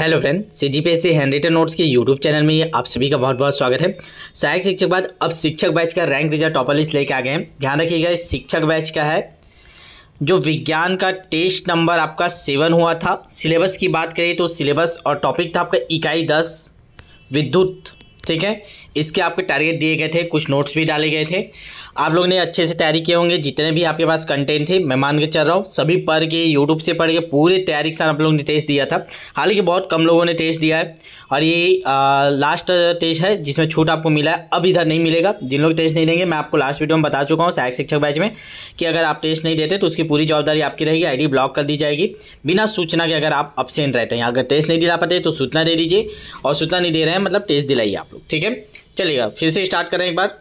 hello friend C G P S hand notes के YouTube channel में आप सभी का बहुत बहुत स्वागत है सहायक शिक्षक बाद अब शिक्षक बैच का रैंक रिजल्ट टॉपर लिस्ट लेके आ गए हैं ध्यान रखिएगा शिक्षक बैच का है जो विज्ञान का टेस्ट नंबर आपका सेवन हुआ था सिलेबस की बात करें तो सिलेबस और टॉपिक था आपका इकाई दस विद्युत ठीक है इसके आपके टारगेट दिए गए थे कुछ नोट्स भी डाले गए थे आप लोग ने अच्छे से तैयारी किए होंगे जितने भी आपके पास कंटेंट थे मैं मान के चल रहा हूँ सभी पढ़ के यूट्यूब से पढ़ के पूरे तैयारी के साथ आप लोगों ने टेस्ट दिया था हालांकि बहुत कम लोगों ने टेस्ट दिया है और ये आ, लास्ट टेस्ट है जिसमें छूट आपको मिला है अब इधर नहीं मिलेगा जिन लोग टेस्ट नहीं देंगे मैं आपको लास्ट वीडियो में बता चुका हूँ सहायक शिक्षक बैच में कि अगर आप टेस्ट नहीं देते तो उसकी पूरी जवाबदारी आपकी रहेगी आई ब्लॉक कर दी जाएगी बिना सूचना के अगर आप अपसेंट रहते हैं अगर टेस्ट नहीं दिला पाते तो सूचना दे दीजिए और सूचना नहीं दे रहे हैं मतलब टेस्ट दिलाइए आप ठीक है चलिएगा फिर से स्टार्ट करें एक बार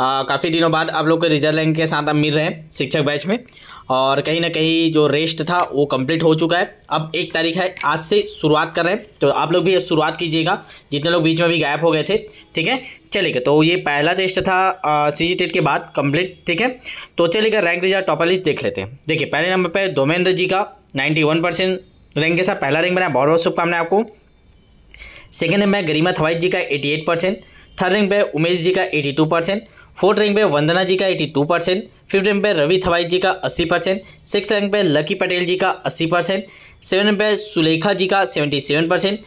काफ़ी दिनों बाद आप लोग को रिजल्ट रैंक के साथ आप मिल रहे हैं शिक्षक बैच में और कहीं ना कहीं जो रेस्ट था वो कंप्लीट हो चुका है अब एक तारीख है आज से शुरुआत कर रहे हैं तो आप लोग भी शुरुआत कीजिएगा जितने लोग बीच में भी गायब हो गए थे ठीक है चलेगा तो ये पहला टेस्ट था सी जी टेट के बाद कंप्लीट ठीक है तो चलेगा रैंक रिजल्ट टॉपर लिस्ट देख लेते हैं देखिए पहले नंबर पर धोमेंद्र जी का नाइन्टी वन परसेंट रैंक के साथ पहला रैंक बनाया बहुत बहुत शुभकामनाएं आपको सेकेंड रैंक पे गरिमा थवाइज जी का एट परसेंट थर्ड रैंक पे उमेश जी का टू परसेंट फोर्थ रैंक पे वंदना जी का 82 परसेंट फिफ्थ रैंक पे रवि थवाई जी का 80 परसेंट सिक्स रैंक पे लकी पटेल जी का 80 परसेंट सेवन रैंक पे सुलेखा जी का 77 परसेंट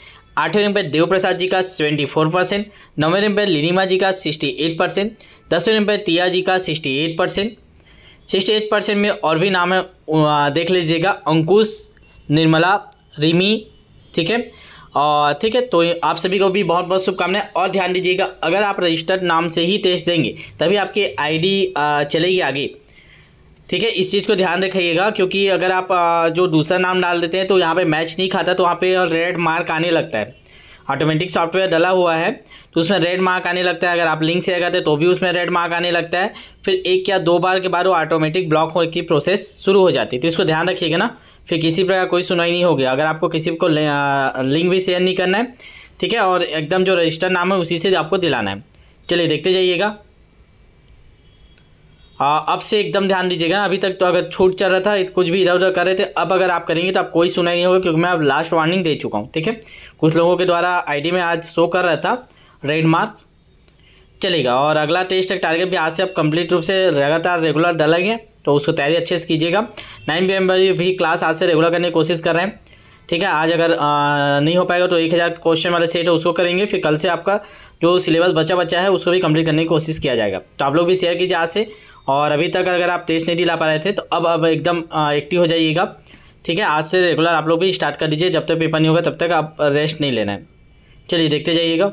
आठवें रैंक पे देव प्रसाद जी का 74 परसेंट नौवें रैंक पे लिनिमा जी का 68 परसेंट दसवें रैंक पे तिया जी का 68 परसेंट सिक्सटी एट परसेंट में और भी नाम है देख लीजिएगा अंकुश निर्मला रिमी ठीक है और ठीक है तो आप सभी को भी बहुत बहुत शुभकामनाएं और ध्यान दीजिएगा अगर आप रजिस्टर्ड नाम से ही टेस्ट देंगे तभी आपकी आईडी चलेगी आगे ठीक है इस चीज़ को ध्यान रखिएगा क्योंकि अगर आप जो दूसरा नाम डाल देते हैं तो यहाँ पे मैच नहीं खाता तो वहाँ पे रेड मार्क आने लगता है ऑटोमेटिक सॉफ्टवेयर डला हुआ है तो उसमें रेड मार्क आने लगता है अगर आप लिंक से करते तो भी उसमें रेड मार्क आने लगता है फिर एक या दो बार के बाद वो ऑटोमेटिक ब्लॉक होने की प्रोसेस शुरू हो जाती है तो इसको ध्यान रखिएगा ना फिर किसी प्रकार कोई सुनवाई नहीं होगी अगर आपको किसी को लिंक भी शेयर नहीं करना है ठीक है और एकदम जो रजिस्टर नाम है उसी से आपको दिलाना है चलिए देखते जाइएगा आ, हाँ, अब से एकदम ध्यान दीजिएगा अभी तक तो अगर छूट चल रहा था कुछ भी इधर उधर कर रहे थे अब अगर आप करेंगे तो आप कोई सुनाई नहीं होगा क्योंकि मैं अब लास्ट वार्निंग दे चुका हूँ ठीक है कुछ लोगों के द्वारा आईडी में आज शो कर रहा था रेड मार्क चलेगा और अगला टेस्ट एक टारगेट भी आज से आप कंप्लीट रूप से लगातार रेगुलर डलेंगे तो उसको तैयारी अच्छे से कीजिएगा नाइन पी भी क्लास आज से रेगुलर करने की कोशिश कर रहे हैं ठीक है आज अगर आ, नहीं हो पाएगा तो एक हज़ार क्वेश्चन वाला सेट है उसको करेंगे फिर कल से आपका जो सिलेबस बचा बचा है उसको भी कंप्लीट करने की कोशिश किया जाएगा तो आप लोग भी शेयर कीजिए आज से और अभी तक अगर आप टेस्ट नहीं दिला पा रहे थे तो अब अब एकदम एक्टिव हो जाइएगा ठीक है आज से रेगुलर आप लोग भी स्टार्ट कर दीजिए जब तक पेपर नहीं होगा तब तक आप रेस्ट नहीं लेना है चलिए देखते जाइएगा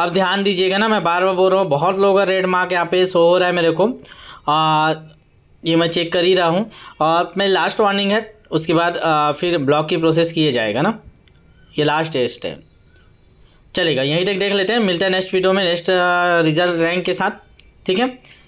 अब ध्यान दीजिएगा ना मैं बार बार बोल रहा हूँ बहुत लोगों का रेड मार्क यहाँ पे शो हो रहा है मेरे को आ, ये मैं चेक कर ही रहा हूँ और मैं लास्ट वार्निंग है उसके बाद फिर ब्लॉक की प्रोसेस किए जाएगा ना ये लास्ट टेस्ट है चलेगा यहीं तक देख लेते हैं मिलते हैं नेक्स्ट वीडियो में नेक्स्ट रिजल्ट रैंक के साथ ठीक है